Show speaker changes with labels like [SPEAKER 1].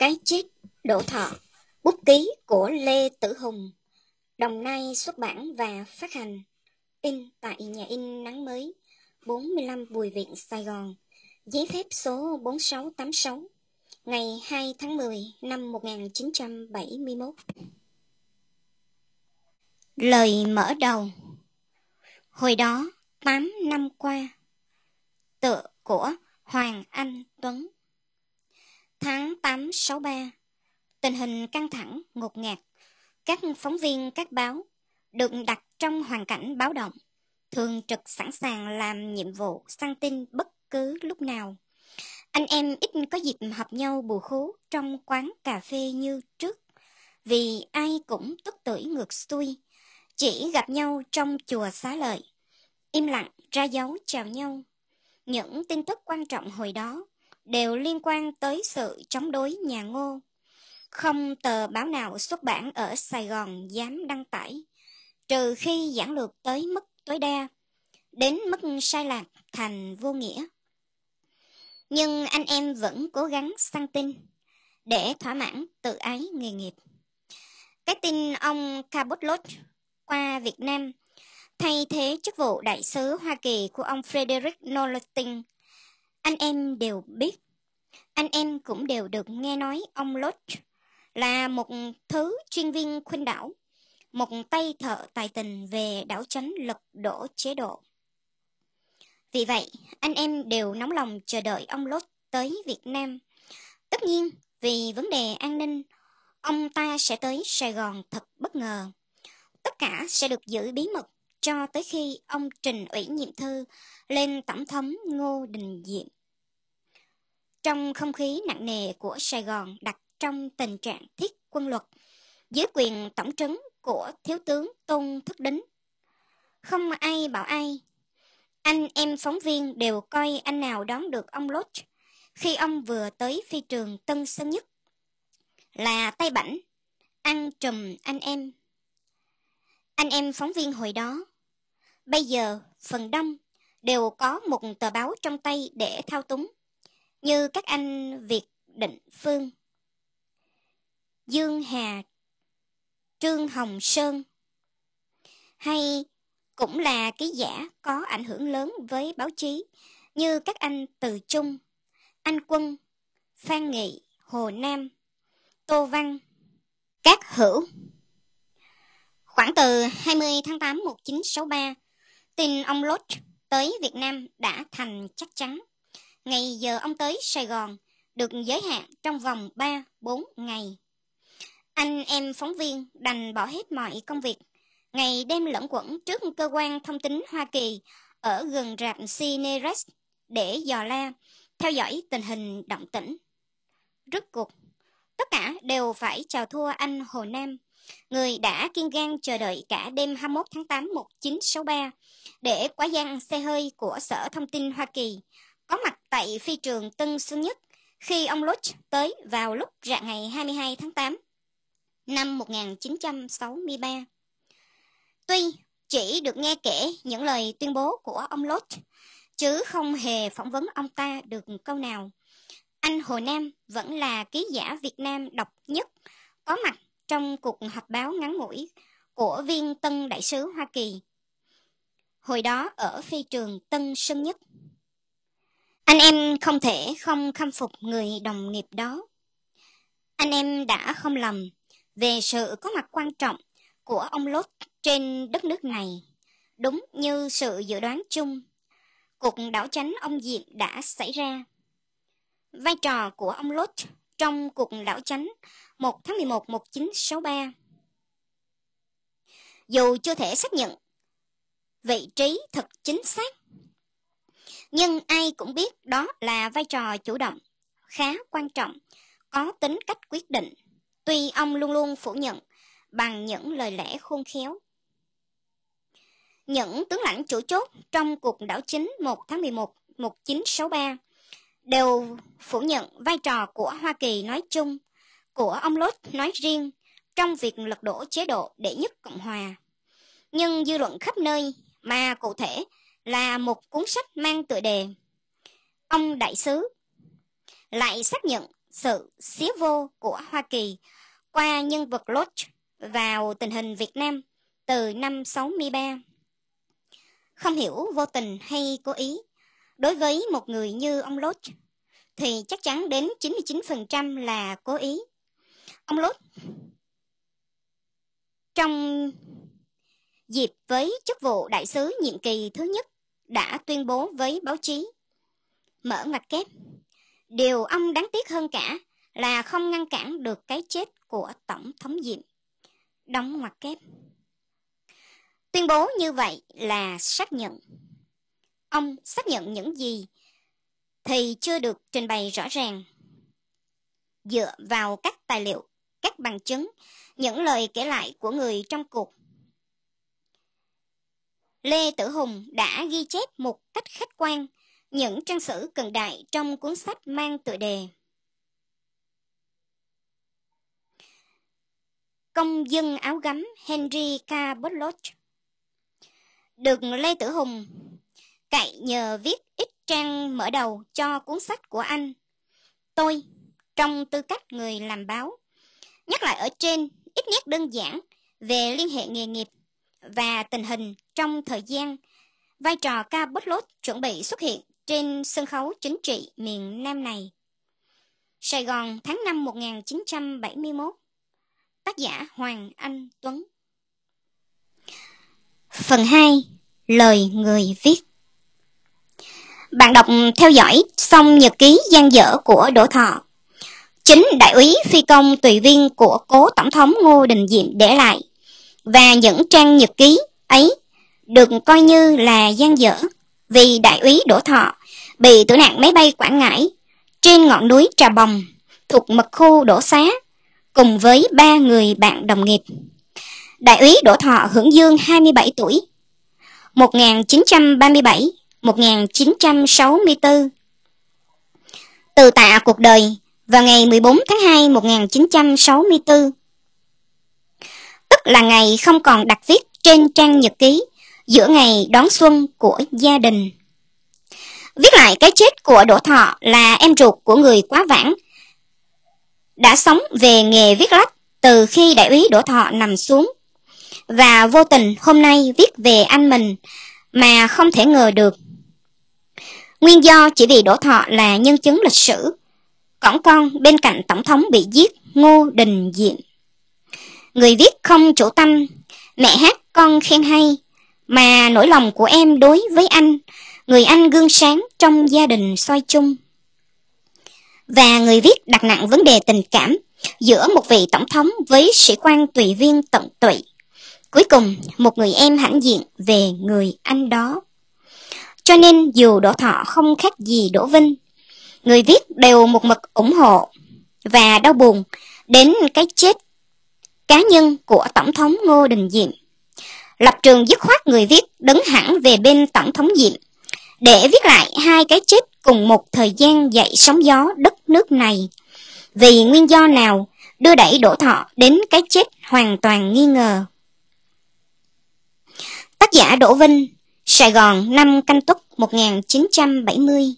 [SPEAKER 1] Cái chết Đỗ Thọ, bút ký của Lê Tử Hùng, Đồng Nai xuất bản và phát hành, in tại nhà in Nắng Mới, 45 Bùi Viện, Sài Gòn, giấy phép số 4686, ngày 2 tháng 10 năm 1971. Lời mở đầu Hồi đó, 8 năm qua, tựa của Hoàng Anh Tuấn Tháng 863 Tình hình căng thẳng, ngột ngạt. Các phóng viên các báo được đặt trong hoàn cảnh báo động, thường trực sẵn sàng làm nhiệm vụ săn tin bất cứ lúc nào. Anh em ít có dịp họp nhau bù khố trong quán cà phê như trước, vì ai cũng tức tưởi ngược xuôi, chỉ gặp nhau trong chùa xá lợi, im lặng ra dấu chào nhau. Những tin tức quan trọng hồi đó đều liên quan tới sự chống đối nhà ngô. Không tờ báo nào xuất bản ở Sài Gòn dám đăng tải, trừ khi giảng lược tới mức tối đa, đến mức sai lạc thành vô nghĩa. Nhưng anh em vẫn cố gắng săn tin để thỏa mãn tự ái nghề nghiệp. Cái tin ông Cabot Lodge qua Việt Nam thay thế chức vụ đại sứ Hoa Kỳ của ông Frederick Nolting. Anh em đều biết. Anh em cũng đều được nghe nói ông Lodge là một thứ chuyên viên khuynh đảo, một tay thợ tài tình về đảo chánh lật đổ chế độ. Vì vậy, anh em đều nóng lòng chờ đợi ông Lodge tới Việt Nam. Tất nhiên, vì vấn đề an ninh, ông ta sẽ tới Sài Gòn thật bất ngờ. Tất cả sẽ được giữ bí mật cho tới khi ông trình ủy nhiệm thư lên Tổng thống Ngô Đình Diệm. Trong không khí nặng nề của Sài Gòn đặt trong tình trạng thiết quân luật, dưới quyền tổng trấn của Thiếu tướng Tôn Thức Đính. Không ai bảo ai, anh em phóng viên đều coi anh nào đón được ông Lodge khi ông vừa tới phi trường Tân Sơn Nhất. Là tay bảnh, ăn trùm anh em. Anh em phóng viên hồi đó Bây giờ, phần đông đều có một tờ báo trong tay để thao túng, như các anh Việt Định Phương, Dương Hà, Trương Hồng Sơn, hay cũng là ký giả có ảnh hưởng lớn với báo chí như các anh Từ Trung, Anh Quân, Phan Nghị, Hồ Nam, Tô Văn, Các Hữu. Khoảng từ 20 tháng 8 1963 Tin ông Lodge tới Việt Nam đã thành chắc chắn. Ngày giờ ông tới Sài Gòn được giới hạn trong vòng 3-4 ngày. Anh em phóng viên đành bỏ hết mọi công việc, ngày đêm lẫn quẩn trước cơ quan thông tin Hoa Kỳ ở gần rạp Cineres để dò la, theo dõi tình hình động tĩnh. Rốt cuộc, tất cả đều phải chào thua anh Hồ Nam, Người đã kiên gan chờ đợi cả đêm 21 tháng 8 1963 để quá gian xe hơi của Sở Thông tin Hoa Kỳ có mặt tại phi trường Tân Sơn Nhất khi ông Lodge tới vào lúc rạng ngày 22 tháng 8 năm 1963. Tuy chỉ được nghe kể những lời tuyên bố của ông Lodge, chứ không hề phỏng vấn ông ta được câu nào. Anh Hồ Nam vẫn là ký giả Việt Nam độc nhất có mặt trong cuộc họp báo ngắn ngủi của viên tân đại sứ Hoa Kỳ. Hồi đó ở phi trường Tân Sơn Nhất. Anh em không thể không khâm phục người đồng nghiệp đó. Anh em đã không lầm về sự có mặt quan trọng của ông Lốt trên đất nước này. Đúng như sự dự đoán chung, cuộc đảo chánh ông Diệm đã xảy ra. Vai trò của ông Lốt trong cuộc đảo chánh 1 tháng 11 1963. Dù chưa thể xác nhận vị trí thật chính xác, nhưng ai cũng biết đó là vai trò chủ động, khá quan trọng, có tính cách quyết định, tuy ông luôn luôn phủ nhận bằng những lời lẽ khôn khéo. Những tướng lãnh chủ chốt trong cuộc đảo chính 1 tháng 11 1963 đều phủ nhận vai trò của Hoa Kỳ nói chung, của ông Lốt nói riêng trong việc lật đổ chế độ đệ nhất Cộng Hòa. Nhưng dư luận khắp nơi, mà cụ thể là một cuốn sách mang tựa đề Ông Đại sứ lại xác nhận sự xía vô của Hoa Kỳ qua nhân vật Lodge vào tình hình Việt Nam từ năm 63. Không hiểu vô tình hay cố ý, Đối với một người như ông Lốt thì chắc chắn đến 99% là cố ý. Ông Lốt trong dịp với chức vụ đại sứ nhiệm kỳ thứ nhất đã tuyên bố với báo chí mở ngoặc kép. Điều ông đáng tiếc hơn cả là không ngăn cản được cái chết của Tổng thống Diệm. Đóng ngoặc kép. Tuyên bố như vậy là xác nhận ông xác nhận những gì thì chưa được trình bày rõ ràng. Dựa vào các tài liệu, các bằng chứng, những lời kể lại của người trong cuộc. Lê Tử Hùng đã ghi chép một cách khách quan những trang sử cần đại trong cuốn sách mang tựa đề. Công dân áo gấm Henry Cabot Lodge được Lê Tử Hùng cậy nhờ viết ít trang mở đầu cho cuốn sách của anh. Tôi, trong tư cách người làm báo, nhắc lại ở trên ít nhất đơn giản về liên hệ nghề nghiệp và tình hình trong thời gian vai trò ca bất lốt chuẩn bị xuất hiện trên sân khấu chính trị miền Nam này. Sài Gòn tháng 5 1971 Tác giả Hoàng Anh Tuấn Phần 2 Lời người viết bạn đọc ừ, theo dõi xong nhật ký gian dở của Đỗ Thọ. Chính đại úy phi công tùy viên của cố tổng thống Ngô Đình Diệm để lại và những trang nhật ký ấy được coi như là gian dở vì đại úy Đỗ Thọ bị tử nạn máy bay Quảng Ngãi trên ngọn núi Trà Bồng thuộc mật khu Đỗ Xá cùng với ba người bạn đồng nghiệp. Đại úy Đỗ Thọ hưởng dương 27 tuổi. 1937 1964 Từ tạ cuộc đời vào ngày 14 tháng 2 1964 Tức là ngày không còn đặt viết trên trang nhật ký giữa ngày đón xuân của gia đình. Viết lại cái chết của Đỗ Thọ là em ruột của người quá vãng. Đã sống về nghề viết lách từ khi đại úy Đỗ Thọ nằm xuống. Và vô tình hôm nay viết về anh mình mà không thể ngờ được Nguyên do chỉ vì Đỗ Thọ là nhân chứng lịch sử. cõng con bên cạnh Tổng thống bị giết Ngô Đình Diệm Người viết không chủ tâm, mẹ hát con khen hay, mà nỗi lòng của em đối với anh, người anh gương sáng trong gia đình soi chung. Và người viết đặt nặng vấn đề tình cảm giữa một vị tổng thống với sĩ quan tùy viên tận tụy. Cuối cùng, một người em hãnh diện về người anh đó cho nên dù Đỗ Thọ không khác gì Đỗ Vinh. Người viết đều một mực ủng hộ và đau buồn đến cái chết cá nhân của Tổng thống Ngô Đình Diệm. Lập trường dứt khoát người viết đứng hẳn về bên Tổng thống Diệm để viết lại hai cái chết cùng một thời gian dậy sóng gió đất nước này. Vì nguyên do nào đưa đẩy Đỗ Thọ đến cái chết hoàn toàn nghi ngờ. Tác giả Đỗ Vinh Sài Gòn năm Canh Tuất 1970